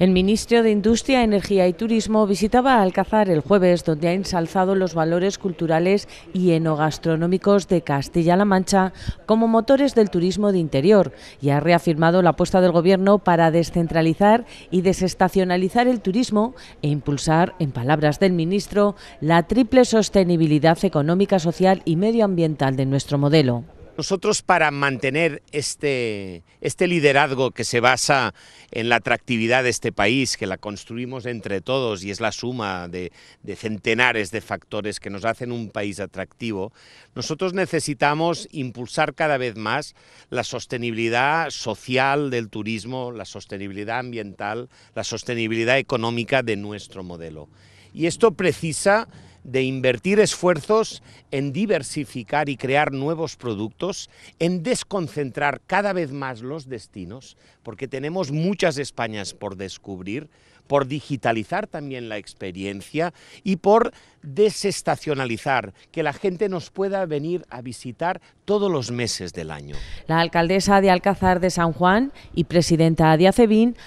El ministro de Industria, Energía y Turismo visitaba Alcázar el jueves, donde ha ensalzado los valores culturales y enogastronómicos de Castilla-La Mancha como motores del turismo de interior y ha reafirmado la apuesta del Gobierno para descentralizar y desestacionalizar el turismo e impulsar, en palabras del ministro, la triple sostenibilidad económica, social y medioambiental de nuestro modelo. Nosotros para mantener este, este, liderazgo que se basa en la atractividad de este país, que la construimos entre todos y es la suma de, de centenares de factores que nos hacen un país atractivo, nosotros necesitamos impulsar cada vez más la sostenibilidad social del turismo, la sostenibilidad ambiental, la sostenibilidad económica de nuestro modelo. Y esto precisa de invertir esfuerzos en diversificar y crear nuevos productos, en desconcentrar cada vez más los destinos, porque tenemos muchas Españas por descubrir, por digitalizar también la experiencia y por desestacionalizar, que la gente nos pueda venir a visitar todos los meses del año. La alcaldesa de Alcázar de San Juan y presidenta de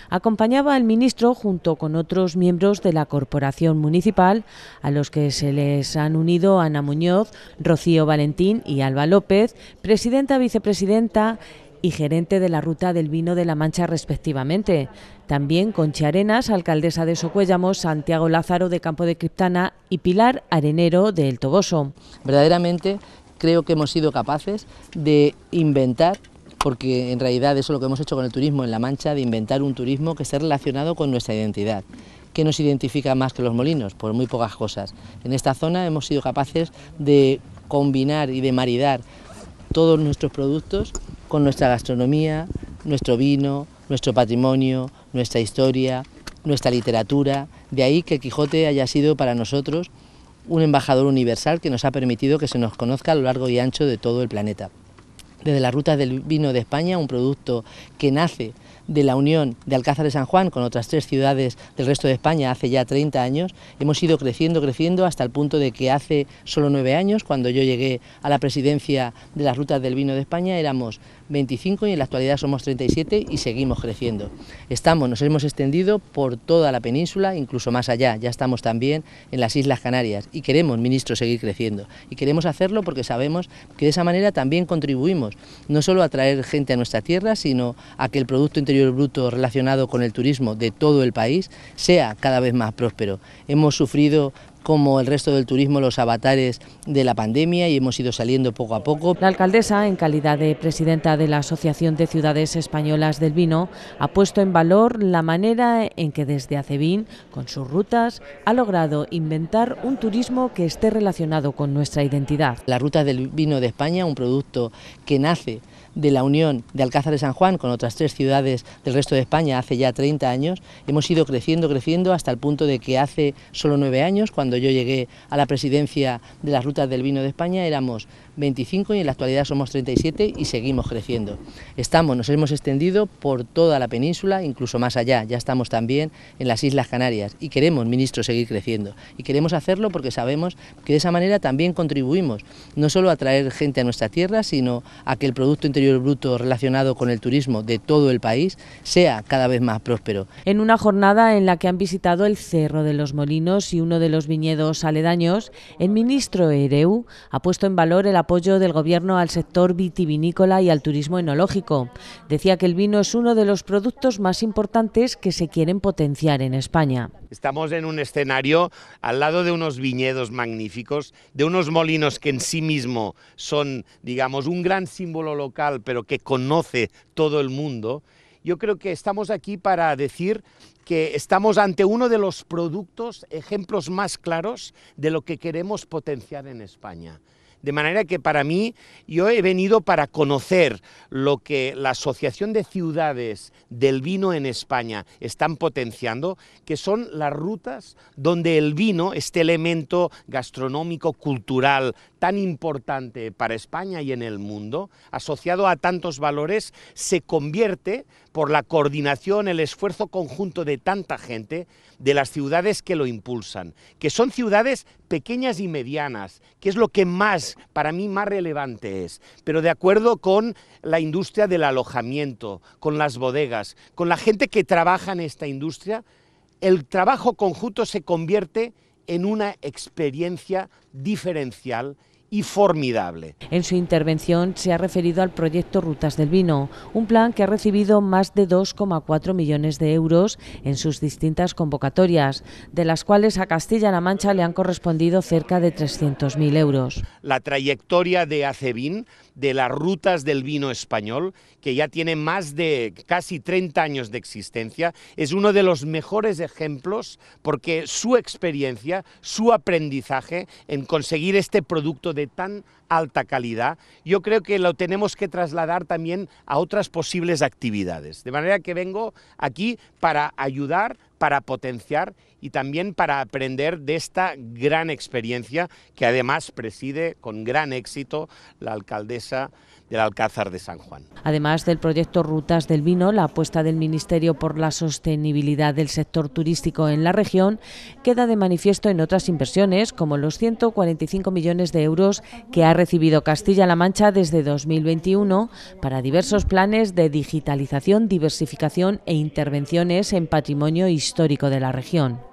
acompañaba al ministro junto con otros miembros de la corporación municipal, a los que se les han unido Ana Muñoz, Rocío Valentín y Alba López, presidenta, vicepresidenta y gerente de la Ruta del Vino de la Mancha respectivamente. También Conchi Arenas, alcaldesa de Socuéllamos, Santiago Lázaro de Campo de Criptana y Pilar Arenero de El Toboso. Verdaderamente creo que hemos sido capaces de inventar porque en realidad eso es lo que hemos hecho con el turismo en La Mancha, de inventar un turismo que esté relacionado con nuestra identidad. ...que nos identifica más que los molinos? ...por muy pocas cosas. En esta zona hemos sido capaces de combinar y de maridar todos nuestros productos con nuestra gastronomía, nuestro vino, nuestro patrimonio, nuestra historia, nuestra literatura. De ahí que Quijote haya sido para nosotros un embajador universal que nos ha permitido que se nos conozca a lo largo y ancho de todo el planeta. Desde las rutas del vino de España, un producto que nace de la unión de Alcázar de San Juan con otras tres ciudades del resto de España hace ya 30 años, hemos ido creciendo, creciendo hasta el punto de que hace solo nueve años, cuando yo llegué a la presidencia de las rutas del vino de España, éramos 25 y en la actualidad somos 37 y seguimos creciendo. Estamos, nos hemos extendido por toda la península, incluso más allá, ya estamos también en las Islas Canarias y queremos, ministro, seguir creciendo. Y queremos hacerlo porque sabemos que de esa manera también contribuimos, no solo a traer gente a nuestra tierra, sino a que el Producto Interior Bruto relacionado con el turismo de todo el país sea cada vez más próspero. Hemos sufrido como el resto del turismo los avatares de la pandemia y hemos ido saliendo poco a poco. La alcaldesa, en calidad de presidenta de la Asociación de Ciudades Españolas del Vino, ha puesto en valor la manera en que desde Acebín, con sus rutas, ha logrado inventar un turismo que esté relacionado con nuestra identidad. La ruta del vino de España, un producto que nace de la unión de Alcázar de San Juan con otras tres ciudades del resto de España hace ya 30 años, hemos ido creciendo, creciendo hasta el punto de que hace solo nueve años, cuando yo llegué a la presidencia de las rutas del vino de España éramos 25 y en la actualidad somos 37 y seguimos creciendo. Estamos, nos hemos extendido por toda la península, incluso más allá, ya estamos también en las Islas Canarias y queremos, ministro, seguir creciendo. Y queremos hacerlo porque sabemos que de esa manera también contribuimos, no solo a traer gente a nuestra tierra, sino a que el Producto Interior Bruto relacionado con el turismo de todo el país sea cada vez más próspero. En una jornada en la que han visitado el Cerro de los Molinos y uno de los viñedos viñedos aledaños, el ministro Ereu ha puesto en valor el apoyo del Gobierno al sector vitivinícola y al turismo enológico. Decía que el vino es uno de los productos más importantes que se quieren potenciar en España. Estamos en un escenario al lado de unos viñedos magníficos, de unos molinos que en sí mismo son, digamos, un gran símbolo local, pero que conoce todo el mundo yo creo que estamos aquí para decir que estamos ante uno de los productos, ejemplos más claros de lo que queremos potenciar en España. De manera que para mí yo he venido para conocer lo que la Asociación de Ciudades del Vino en España están potenciando, que son las rutas donde el vino, este elemento gastronómico, cultural tan importante para España y en el mundo, asociado a tantos valores, se convierte por la coordinación, el esfuerzo conjunto de tanta gente, de las ciudades que lo impulsan, que son ciudades pequeñas y medianas, que es lo que más, para mí, más relevante es, pero de acuerdo con la industria del alojamiento, con las bodegas, con la gente que trabaja en esta industria, el trabajo conjunto se convierte en una experiencia diferencial y formidable. En su intervención se ha referido al proyecto Rutas del Vino, un plan que ha recibido más de 2,4 millones de euros en sus distintas convocatorias, de las cuales a Castilla-La Mancha le han correspondido cerca de 300.000 euros. La trayectoria de Acevin de las rutas del vino español, que ya tiene más de casi 30 años de existencia. Es uno de los mejores ejemplos porque su experiencia, su aprendizaje en conseguir este producto de tan alta calidad, yo creo que lo tenemos que trasladar también a otras posibles actividades. De manera que vengo aquí para ayudar para potenciar y también para aprender de esta gran experiencia que además preside con gran éxito la alcaldesa del Alcázar de San Juan. Además del proyecto Rutas del Vino, la apuesta del Ministerio por la sostenibilidad del sector turístico en la región queda de manifiesto en otras inversiones, como los 145 millones de euros que ha recibido Castilla-La Mancha desde 2021 para diversos planes de digitalización, diversificación e intervenciones en patrimonio histórico de la región.